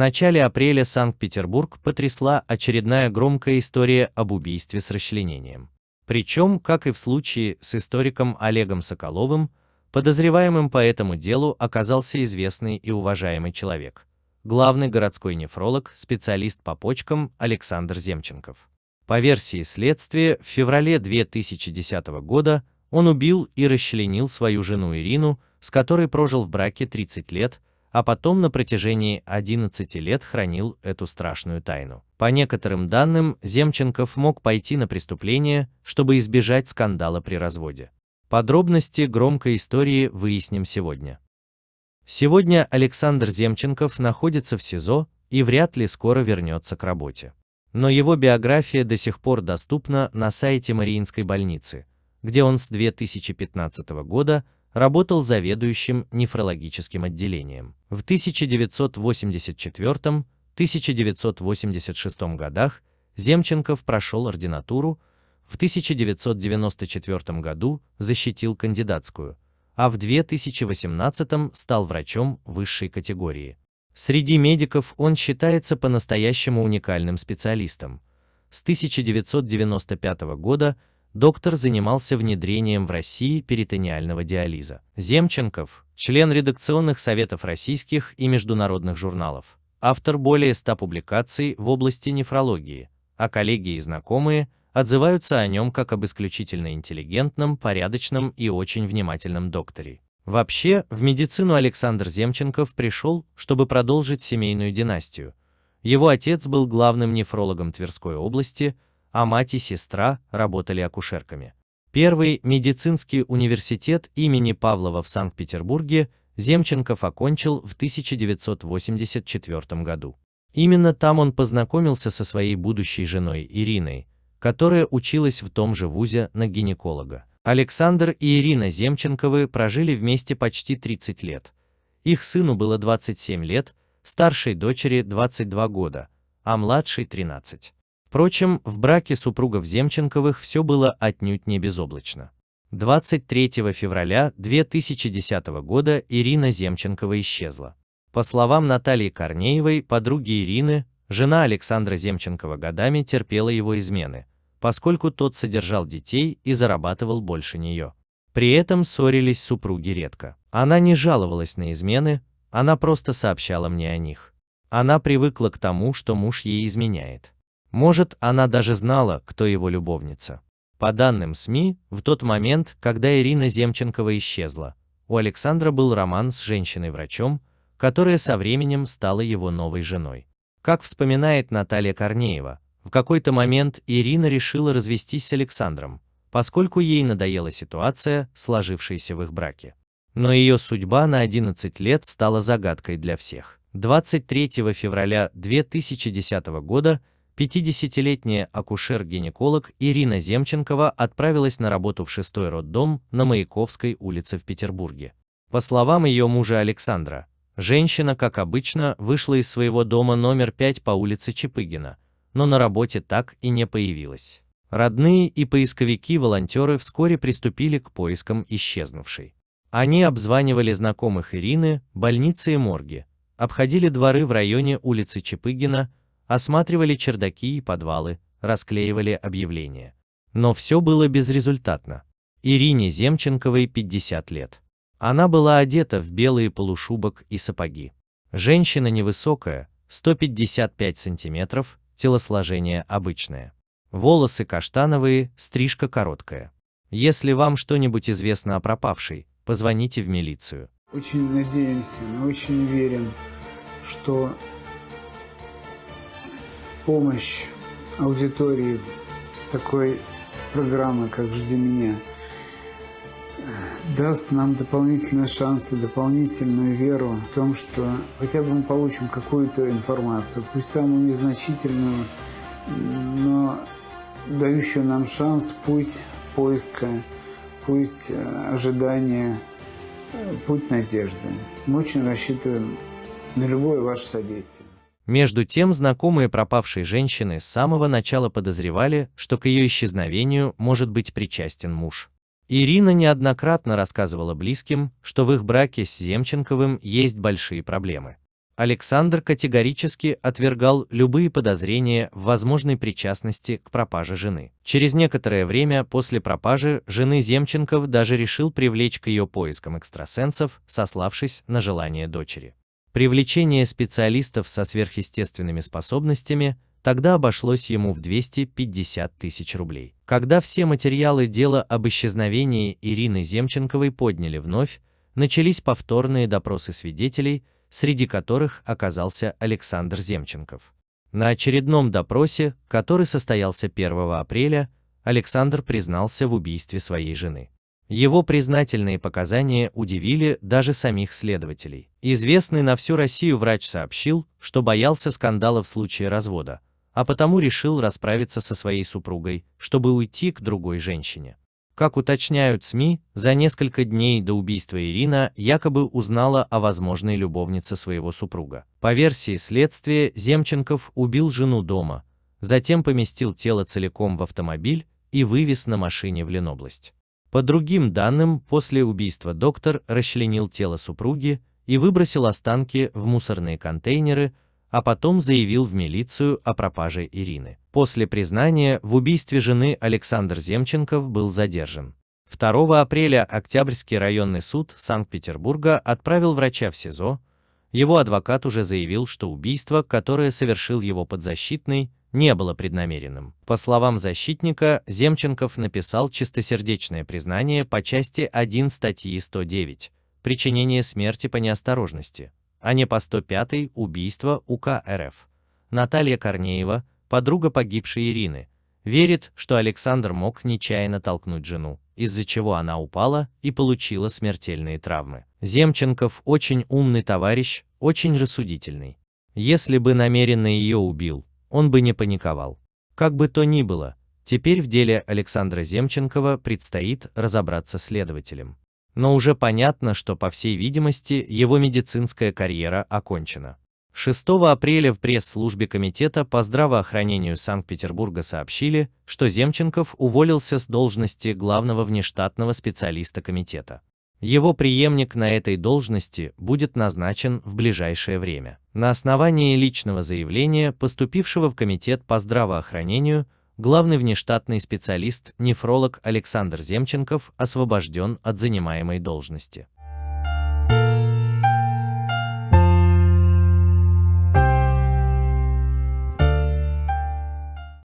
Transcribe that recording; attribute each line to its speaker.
Speaker 1: начале апреля Санкт-Петербург потрясла очередная громкая история об убийстве с расчленением. Причем, как и в случае с историком Олегом Соколовым, подозреваемым по этому делу оказался известный и уважаемый человек, главный городской нефролог, специалист по почкам Александр Земченков. По версии следствия, в феврале 2010 года он убил и расчленил свою жену Ирину, с которой прожил в браке 30 лет, а потом на протяжении 11 лет хранил эту страшную тайну. По некоторым данным, Земченков мог пойти на преступление, чтобы избежать скандала при разводе. Подробности громкой истории выясним сегодня. Сегодня Александр Земченков находится в СИЗО и вряд ли скоро вернется к работе. Но его биография до сих пор доступна на сайте Мариинской больницы, где он с 2015 года работал заведующим нефрологическим отделением. В 1984-1986 годах Земченков прошел ординатуру, в 1994 году защитил кандидатскую, а в 2018 стал врачом высшей категории. Среди медиков он считается по-настоящему уникальным специалистом. С 1995 года доктор занимался внедрением в России перитониального диализа. Земченков, член редакционных советов российских и международных журналов, автор более 100 публикаций в области нефрологии, а коллеги и знакомые отзываются о нем как об исключительно интеллигентном, порядочном и очень внимательном докторе. Вообще, в медицину Александр Земченков пришел, чтобы продолжить семейную династию. Его отец был главным нефрологом Тверской области, а мать и сестра работали акушерками. Первый медицинский университет имени Павлова в Санкт-Петербурге Земченков окончил в 1984 году. Именно там он познакомился со своей будущей женой Ириной, которая училась в том же вузе на гинеколога. Александр и Ирина Земченковы прожили вместе почти 30 лет. Их сыну было 27 лет, старшей дочери 22 года, а младшей 13. Впрочем, в браке супругов Земченковых все было отнюдь не безоблачно. 23 февраля 2010 года Ирина Земченкова исчезла. По словам Натальи Корнеевой, подруги Ирины, жена Александра Земченкова годами терпела его измены, поскольку тот содержал детей и зарабатывал больше нее. При этом ссорились супруги редко. Она не жаловалась на измены, она просто сообщала мне о них. Она привыкла к тому, что муж ей изменяет. Может, она даже знала, кто его любовница. По данным СМИ, в тот момент, когда Ирина Земченкова исчезла, у Александра был роман с женщиной-врачом, которая со временем стала его новой женой. Как вспоминает Наталья Корнеева, в какой-то момент Ирина решила развестись с Александром, поскольку ей надоела ситуация, сложившаяся в их браке. Но ее судьба на 11 лет стала загадкой для всех. 23 февраля 2010 года 50-летняя акушер-гинеколог Ирина Земченкова отправилась на работу в шестой роддом на Маяковской улице в Петербурге. По словам ее мужа Александра, женщина, как обычно, вышла из своего дома номер 5 по улице Чепыгина, но на работе так и не появилась. Родные и поисковики-волонтеры вскоре приступили к поискам исчезнувшей. Они обзванивали знакомых Ирины, больницы и морги, обходили дворы в районе улицы Чепыгина, осматривали чердаки и подвалы, расклеивали объявления. Но все было безрезультатно. Ирине Земченковой 50 лет. Она была одета в белые полушубок и сапоги. Женщина невысокая, 155 сантиметров, телосложение обычное. Волосы каштановые, стрижка короткая. Если вам что-нибудь известно о пропавшей, позвоните в милицию. Очень надеемся, но очень верим, что помощь аудитории такой программы, как «Жди меня», э, даст нам дополнительные шансы, дополнительную веру в том, что хотя бы мы получим какую-то информацию, пусть самую незначительную, но дающую нам шанс, путь поиска, путь э, ожидания, э, путь надежды. Мы очень рассчитываем на любое ваше содействие. Между тем знакомые пропавшей женщины с самого начала подозревали, что к ее исчезновению может быть причастен муж. Ирина неоднократно рассказывала близким, что в их браке с Земченковым есть большие проблемы. Александр категорически отвергал любые подозрения в возможной причастности к пропаже жены. Через некоторое время после пропажи жены Земченков даже решил привлечь к ее поискам экстрасенсов, сославшись на желание дочери. Привлечение специалистов со сверхъестественными способностями тогда обошлось ему в 250 тысяч рублей. Когда все материалы дела об исчезновении Ирины Земченковой подняли вновь, начались повторные допросы свидетелей, среди которых оказался Александр Земченков. На очередном допросе, который состоялся 1 апреля, Александр признался в убийстве своей жены. Его признательные показания удивили даже самих следователей. Известный на всю Россию врач сообщил, что боялся скандала в случае развода, а потому решил расправиться со своей супругой, чтобы уйти к другой женщине. Как уточняют СМИ, за несколько дней до убийства Ирина якобы узнала о возможной любовнице своего супруга. По версии следствия, Земченков убил жену дома, затем поместил тело целиком в автомобиль и вывез на машине в Ленобласть. По другим данным, после убийства доктор расчленил тело супруги и выбросил останки в мусорные контейнеры, а потом заявил в милицию о пропаже Ирины. После признания в убийстве жены Александр Земченков был задержан. 2 апреля Октябрьский районный суд Санкт-Петербурга отправил врача в СИЗО, его адвокат уже заявил, что убийство, которое совершил его подзащитный, не было преднамеренным. По словам защитника, Земченков написал чистосердечное признание по части 1 статьи 109 «Причинение смерти по неосторожности», а не по 105 «Убийство УК РФ». Наталья Корнеева, подруга погибшей Ирины, верит, что Александр мог нечаянно толкнуть жену, из-за чего она упала и получила смертельные травмы. Земченков очень умный товарищ, очень рассудительный. Если бы намеренно ее убил, он бы не паниковал. Как бы то ни было, теперь в деле Александра Земченкова предстоит разобраться следователем. Но уже понятно, что по всей видимости его медицинская карьера окончена. 6 апреля в пресс-службе Комитета по здравоохранению Санкт-Петербурга сообщили, что Земченков уволился с должности главного внештатного специалиста Комитета. Его преемник на этой должности будет назначен в ближайшее время. На основании личного заявления, поступившего в Комитет по здравоохранению, главный внештатный специалист-нефролог Александр Земченков освобожден от занимаемой должности.